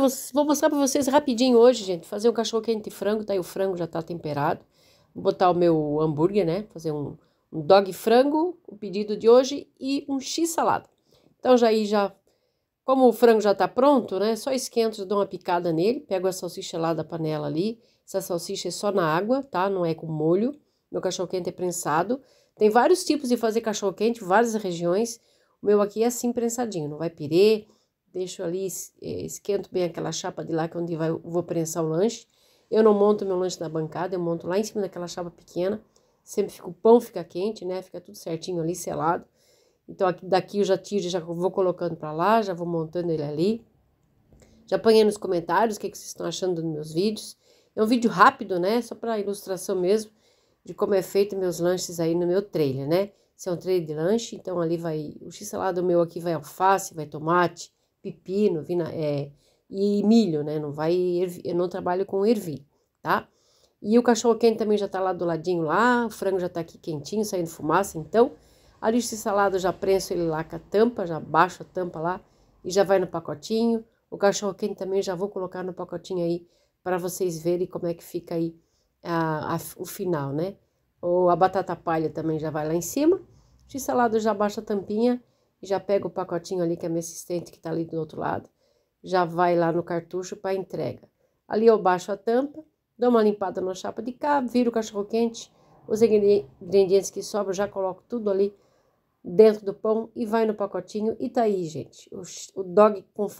vocês, vou mostrar para vocês rapidinho hoje, gente. Fazer um cachorro quente frango, tá aí o frango já tá temperado. Vou botar o meu hambúrguer, né? Fazer um, um dog frango, o pedido de hoje, e um x salada. Então já aí já, como o frango já tá pronto, né? Só esquento, dou uma picada nele, pego a salsicha lá da panela ali. Essa salsicha é só na água, tá? Não é com molho. Meu cachorro quente é prensado. Tem vários tipos de fazer cachorro quente, várias regiões. O meu aqui é assim prensadinho, não vai pirê deixo ali, eh, esquento bem aquela chapa de lá que é onde vai, vou prensar o lanche. Eu não monto meu lanche na bancada, eu monto lá em cima daquela chapa pequena. Sempre fica, o pão fica quente, né? Fica tudo certinho ali, selado. Então aqui, daqui eu já tiro, já vou colocando para lá, já vou montando ele ali. Já apanhei nos comentários o que, que vocês estão achando dos meus vídeos. É um vídeo rápido, né? Só para ilustração mesmo de como é feito meus lanches aí no meu trailer, né? Esse é um trailer de lanche, então ali vai o x-salado meu aqui vai alface, vai tomate, pepino, vina, é, e milho, né? Não vai, eu não trabalho com ervilha, tá? E o cachorro quente também já tá lá do ladinho lá, o frango já tá aqui quentinho, saindo fumaça, então a lista de salada já prenso ele lá com a tampa, já baixo a tampa lá e já vai no pacotinho. O cachorro quente também já vou colocar no pacotinho aí para vocês verem como é que fica aí a, a, o final, né? Ou a batata palha também já vai lá em cima. De salado já baixo a tampinha já pega o pacotinho ali que é meu assistente que está ali do outro lado, já vai lá no cartucho para entrega. Ali eu baixo a tampa, dou uma limpada na chapa de cá, viro o cachorro quente, os ingredientes que sobram já coloco tudo ali dentro do pão e vai no pacotinho e tá aí, gente, o, o dog com frango.